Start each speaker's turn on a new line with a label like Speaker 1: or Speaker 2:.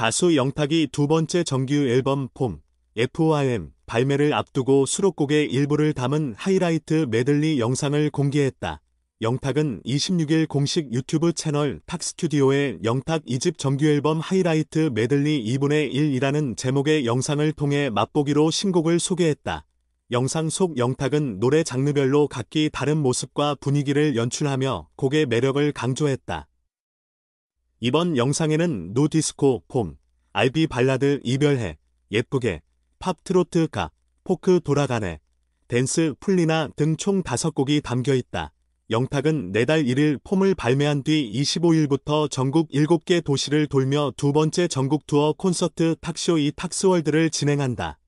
Speaker 1: 가수 영탁이 두 번째 정규 앨범 폼 f o m 발매를 앞두고 수록곡의 일부를 담은 하이라이트 메들리 영상을 공개했다. 영탁은 26일 공식 유튜브 채널 탁스튜디오에 영탁 2집 정규앨범 하이라이트 메들리 2분의 1이라는 제목의 영상을 통해 맛보기로 신곡을 소개했다. 영상 속 영탁은 노래 장르별로 각기 다른 모습과 분위기를 연출하며 곡의 매력을 강조했다. 이번 영상에는 노디스코, 폼, 알비 발라드 이별해, 예쁘게, 팝 트로트 가, 포크 돌아가네, 댄스 풀리나 등총 5곡이 담겨있다. 영탁은 내달 1일 폼을 발매한 뒤 25일부터 전국 7개 도시를 돌며 두 번째 전국 투어 콘서트 탁쇼 이 탁스월드를 진행한다.